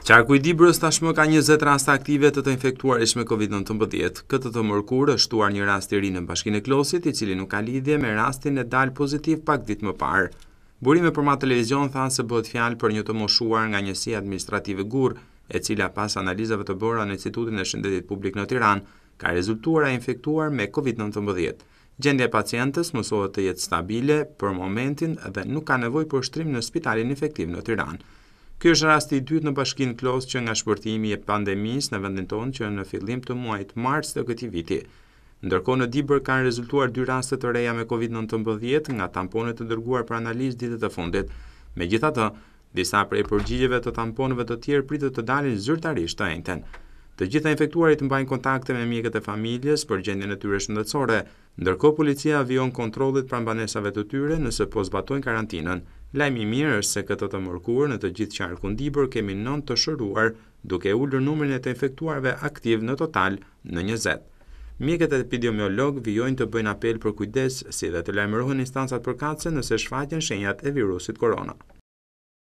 Qarku i Dibrës tashmë ka 20 rast aktive të të infektuar ish me COVID-19. Këtë të mërkur është tuar një rast i rinë në bashkin e klosit, i cili nuk ka lidhje me rastin e dalë pozitiv pak dit më parë. Burime për ma televizion thanë se bëhet fjalë për një të moshuar nga njësi administrative gurë, e cila pas analizave të bëra në Institutin e Shëndetit Publik në Tiran, ka rezultuar a infektuar me COVID-19. Gjendje pacientës mësohet të jetë stabile për momentin dhe nuk ka nevoj për shtrim në spitalin infektiv në Tiranë. Ky është rasti i dytë në Bashkinë Klos që nga shpërtimi i pandemisë në vendin tonë që në fillim të muajit mars të këtij viti. Ndërkohë në Dibër kanë rezultuar dy raste të reja me COVID-19 nga tamponet të dërguar për analizë ditët e fundit. Megjithatë, disa prej përgjigjeve të tamponeve të tjerë pritet të dalin zyrtarisht të enten. Të gjitha infektuarit mbajnë kontakte me mjekët e familjes për gjendjen e tyre shëndetësore, ndërkohë policia avion kontrollit pranë banesave të tyre nëse po zbatojnë karantinën. Lajmi i mirë është se këtë të mërkurë në të gjithë qarkun Dibër kemi 9 të shëruar, duke ulur numrin e të infektuarve aktiv në total në 20. Mjekët e epidemiolog vijojnë të bëjnë apel për kujdes, si dhe të lajmërohen instancat përkatëse nëse shfaqen shenjat e virusit korona.